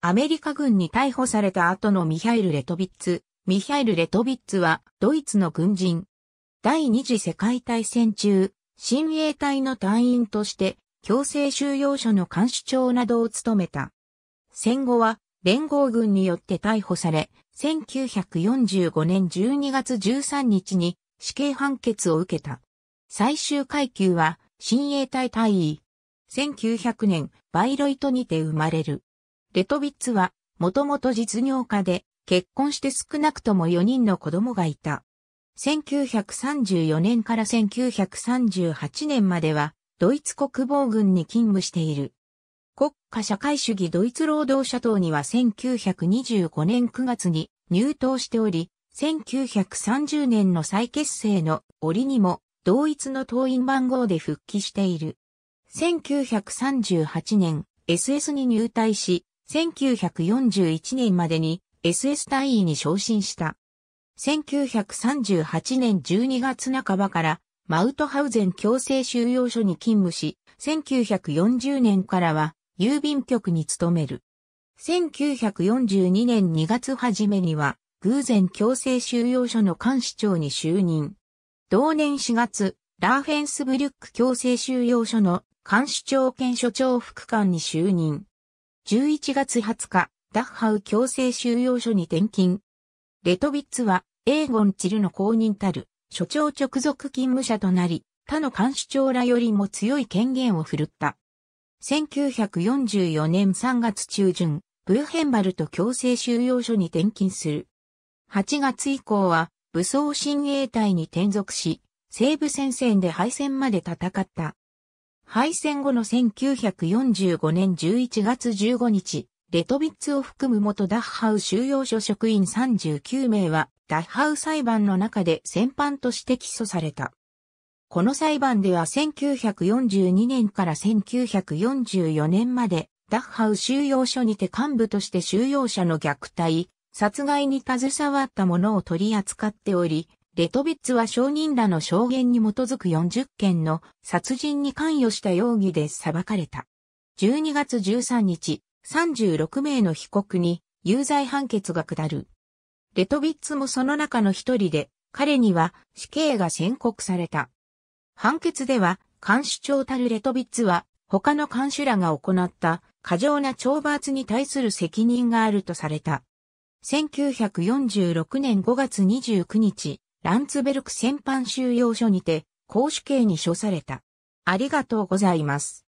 アメリカ軍に逮捕された後のミハイル・レトビッツ。ミハイル・レトビッツはドイツの軍人。第二次世界大戦中、親衛隊の隊員として強制収容所の監視長などを務めた。戦後は連合軍によって逮捕され、1945年12月13日に死刑判決を受けた。最終階級は親衛隊隊員。1900年、バイロイトにて生まれる。レトビッツは、もともと実業家で、結婚して少なくとも4人の子供がいた。1934年から1938年までは、ドイツ国防軍に勤務している。国家社会主義ドイツ労働者党には1925年9月に入党しており、1930年の再結成の折にも同一の党員番号で復帰している。1938年 SS に入隊し、1941年までに SS 隊員に昇進した。1938年12月半ばからマウトハウゼン強制収容所に勤務し、1940年からは郵便局に勤める。1942年2月初めには、偶然強制収容所の監視長に就任。同年4月、ラーフェンスブリュック強制収容所の監視長兼所長副官に就任。11月20日、ダッハウ強制収容所に転勤。レトビッツは、エーゴン・チルの公認たる、所長直属勤務者となり、他の監視長らよりも強い権限を振るった。1944年3月中旬、ブーヘンバルト強制収容所に転勤する。8月以降は、武装親衛隊に転属し、西部戦線で敗戦まで戦った。敗戦後の1945年11月15日、レトビッツを含む元ダッハウ収容所職員39名は、ダッハウ裁判の中で戦犯として起訴された。この裁判では1942年から1944年まで、ダッハウ収容所にて幹部として収容者の虐待、殺害に携わった者を取り扱っており、レトビッツは証人らの証言に基づく40件の殺人に関与した容疑で裁かれた。12月13日、36名の被告に有罪判決が下る。レトビッツもその中の一人で、彼には死刑が宣告された。判決では、監視長たるレトビッツは、他の監視らが行った過剰な懲罰に対する責任があるとされた。1946年5月29日、ランツベルク戦犯収容所にて、公主刑に処された。ありがとうございます。